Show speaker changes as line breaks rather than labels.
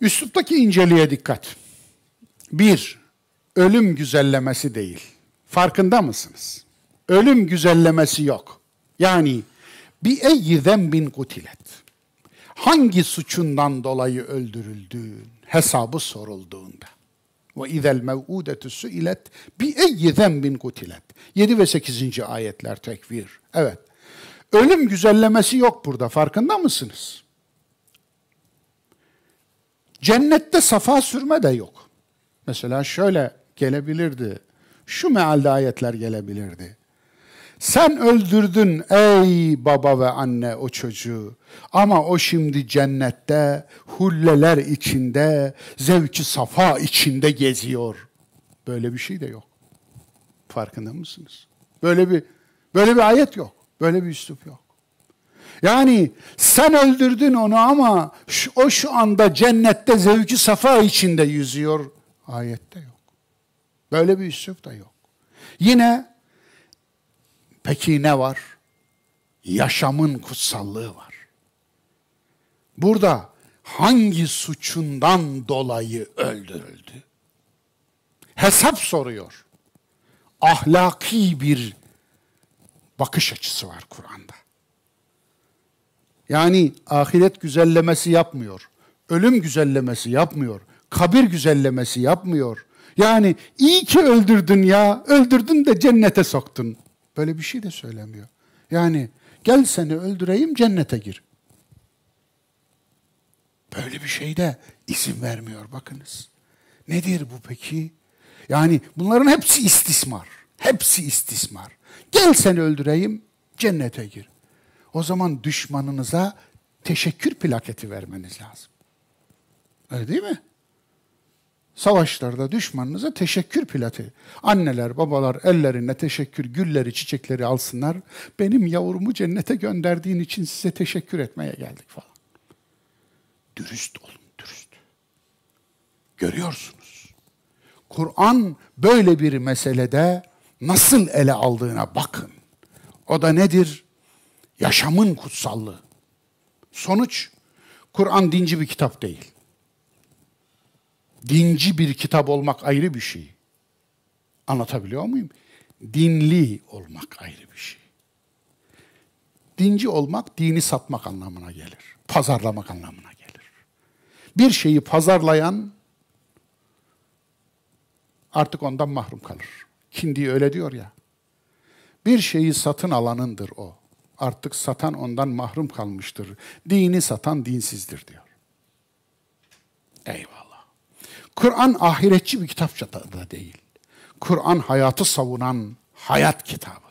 Üsluptaki inceliğe dikkat. Bir, ölüm güzellemesi değil. Farkında mısınız? Ölüm güzellemesi yok. Yani bir eyyi bin kutilet. Hangi suçundan dolayı öldürüldüğün hesabı sorulduğunda. Ve izel mev'udetü su'ilet bi eyyi bin kutilet. 7 ve 8. ayetler tekvir. Evet. Ölüm güzellemesi yok burada farkında mısınız? Cennette safa sürme de yok. Mesela şöyle gelebilirdi. Şu mealde ayetler gelebilirdi. Sen öldürdün ey baba ve anne o çocuğu. Ama o şimdi cennette, hulleler içinde, zevki safa içinde geziyor. Böyle bir şey de yok. Farkında mısınız? Böyle bir böyle bir ayet yok. Böyle bir üslup yok. Yani sen öldürdün onu ama şu, o şu anda cennette zevki safa içinde yüzüyor. Ayette yok. Böyle bir üslup da yok. Yine peki ne var? Yaşamın kutsallığı var. Burada hangi suçundan dolayı öldürüldü? Hesap soruyor. Ahlaki bir bakış açısı var Kur'an'da. Yani ahiret güzellemesi yapmıyor. Ölüm güzellemesi yapmıyor. Kabir güzellemesi yapmıyor. Yani iyi ki öldürdün ya. Öldürdün de cennete soktun. Böyle bir şey de söylemiyor. Yani gel seni öldüreyim cennete gir. Böyle bir şey de izin vermiyor bakınız. Nedir bu peki? Yani bunların hepsi istismar. Hepsi istismar. Gel seni öldüreyim, cennete gir. O zaman düşmanınıza teşekkür plaketi vermeniz lazım. Öyle değil mi? Savaşlarda düşmanınıza teşekkür plaketi, Anneler, babalar ellerine teşekkür, gülleri, çiçekleri alsınlar. Benim yavrumu cennete gönderdiğin için size teşekkür etmeye geldik falan. Dürüst olun, dürüst. Görüyorsunuz. Kur'an böyle bir meselede nasıl ele aldığına bakın. O da nedir? Yaşamın kutsallığı. Sonuç, Kur'an dinci bir kitap değil. Dinci bir kitap olmak ayrı bir şey. Anlatabiliyor muyum? Dinli olmak ayrı bir şey. Dinci olmak, dini satmak anlamına gelir. Pazarlamak anlamına gelir. Bir şeyi pazarlayan artık ondan mahrum kalır. Kindi öyle diyor ya. Bir şeyi satın alanındır o. Artık satan ondan mahrum kalmıştır. Dini satan dinsizdir diyor. Eyvallah. Kur'an ahiretçi bir kitapça da değil. Kur'an hayatı savunan hayat kitabı.